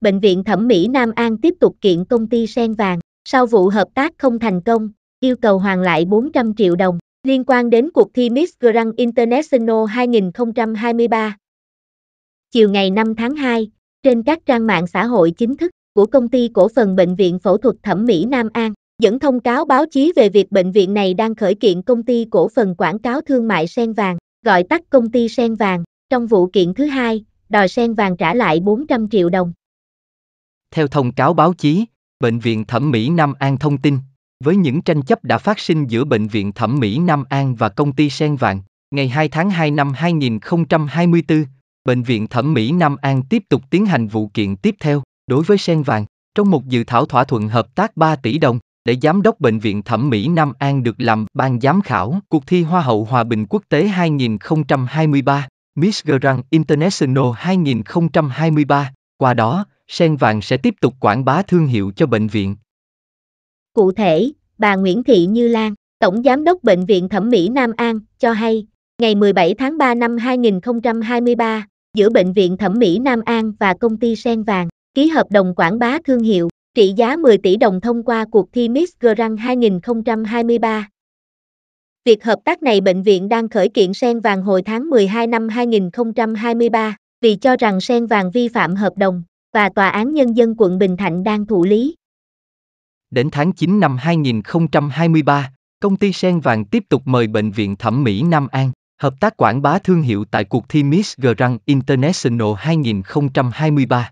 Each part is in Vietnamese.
Bệnh viện Thẩm mỹ Nam An tiếp tục kiện công ty Sen Vàng, sau vụ hợp tác không thành công, yêu cầu hoàn lại 400 triệu đồng, liên quan đến cuộc thi Miss Grand International 2023. Chiều ngày 5 tháng 2, trên các trang mạng xã hội chính thức của công ty cổ phần Bệnh viện Phẫu thuật Thẩm mỹ Nam An, dẫn thông cáo báo chí về việc bệnh viện này đang khởi kiện công ty cổ phần quảng cáo thương mại Sen Vàng, gọi tắt công ty Sen Vàng, trong vụ kiện thứ hai, đòi Sen Vàng trả lại 400 triệu đồng. Theo thông cáo báo chí, Bệnh viện Thẩm mỹ Nam An thông tin, với những tranh chấp đã phát sinh giữa Bệnh viện Thẩm mỹ Nam An và công ty Sen Vàng, ngày 2 tháng 2 năm 2024, Bệnh viện Thẩm mỹ Nam An tiếp tục tiến hành vụ kiện tiếp theo đối với Sen Vàng trong một dự thảo thỏa thuận hợp tác 3 tỷ đồng để giám đốc Bệnh viện Thẩm mỹ Nam An được làm ban giám khảo cuộc thi Hoa hậu Hòa bình quốc tế 2023, Miss Grand International 2023. Qua đó, Sen Vàng sẽ tiếp tục quảng bá thương hiệu cho bệnh viện. Cụ thể, bà Nguyễn Thị Như Lan, Tổng Giám đốc Bệnh viện Thẩm mỹ Nam An, cho hay, ngày 17 tháng 3 năm 2023, giữa Bệnh viện Thẩm mỹ Nam An và công ty Sen Vàng, ký hợp đồng quảng bá thương hiệu, trị giá 10 tỷ đồng thông qua cuộc thi Miss Grand 2023. Việc hợp tác này bệnh viện đang khởi kiện sen vàng hồi tháng 12 năm 2023, vì cho rằng sen vàng vi phạm hợp đồng và Tòa án Nhân dân quận Bình Thạnh đang thụ lý. Đến tháng 9 năm 2023, công ty Sen Vàng tiếp tục mời Bệnh viện Thẩm mỹ Nam An hợp tác quảng bá thương hiệu tại cuộc thi Miss Grand International 2023.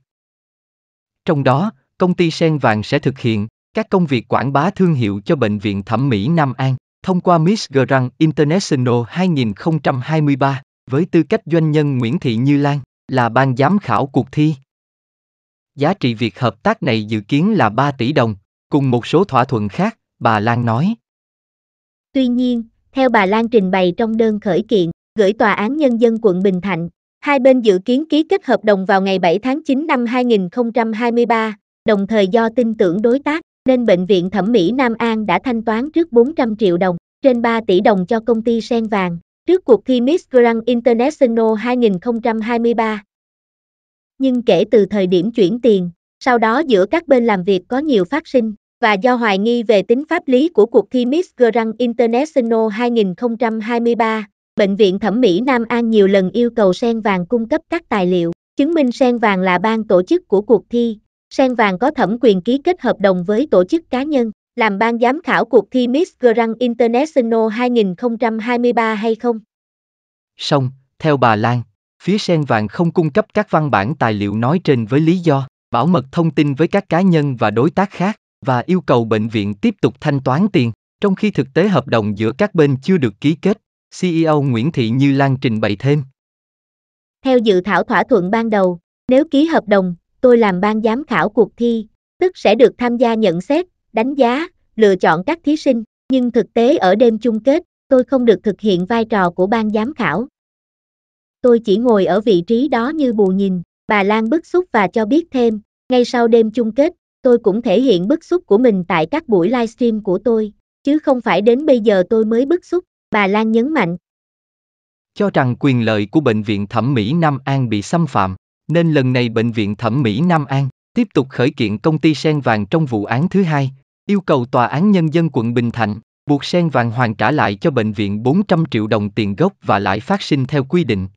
Trong đó, công ty Sen Vàng sẽ thực hiện các công việc quảng bá thương hiệu cho Bệnh viện Thẩm mỹ Nam An thông qua Miss Grand International 2023 với tư cách doanh nhân Nguyễn Thị Như Lan là ban giám khảo cuộc thi. Giá trị việc hợp tác này dự kiến là 3 tỷ đồng, cùng một số thỏa thuận khác, bà Lan nói. Tuy nhiên, theo bà Lan trình bày trong đơn khởi kiện, gửi Tòa án Nhân dân quận Bình Thạnh, hai bên dự kiến ký kết hợp đồng vào ngày 7 tháng 9 năm 2023, đồng thời do tin tưởng đối tác, nên Bệnh viện Thẩm mỹ Nam An đã thanh toán trước 400 triệu đồng, trên 3 tỷ đồng cho công ty Sen Vàng, trước cuộc thi Miss Grand International 2023 nhưng kể từ thời điểm chuyển tiền, sau đó giữa các bên làm việc có nhiều phát sinh, và do hoài nghi về tính pháp lý của cuộc thi Miss Grand International 2023, Bệnh viện Thẩm mỹ Nam An nhiều lần yêu cầu Sen Vàng cung cấp các tài liệu, chứng minh Sen Vàng là ban tổ chức của cuộc thi. Sen Vàng có thẩm quyền ký kết hợp đồng với tổ chức cá nhân, làm ban giám khảo cuộc thi Miss Grand International 2023 hay không? Xong, theo bà Lan, Phía sen vàng không cung cấp các văn bản tài liệu nói trên với lý do bảo mật thông tin với các cá nhân và đối tác khác và yêu cầu bệnh viện tiếp tục thanh toán tiền, trong khi thực tế hợp đồng giữa các bên chưa được ký kết, CEO Nguyễn Thị Như Lan trình bày thêm. Theo dự thảo thỏa thuận ban đầu, nếu ký hợp đồng, tôi làm ban giám khảo cuộc thi, tức sẽ được tham gia nhận xét, đánh giá, lựa chọn các thí sinh, nhưng thực tế ở đêm chung kết, tôi không được thực hiện vai trò của ban giám khảo tôi chỉ ngồi ở vị trí đó như bù nhìn, bà Lan bức xúc và cho biết thêm, ngay sau đêm chung kết, tôi cũng thể hiện bức xúc của mình tại các buổi livestream của tôi, chứ không phải đến bây giờ tôi mới bức xúc, bà Lan nhấn mạnh. Cho rằng quyền lợi của Bệnh viện Thẩm mỹ Nam An bị xâm phạm, nên lần này Bệnh viện Thẩm mỹ Nam An tiếp tục khởi kiện công ty Sen Vàng trong vụ án thứ hai, yêu cầu Tòa án Nhân dân quận Bình Thạnh buộc Sen Vàng hoàn trả lại cho bệnh viện 400 triệu đồng tiền gốc và lãi phát sinh theo quy định,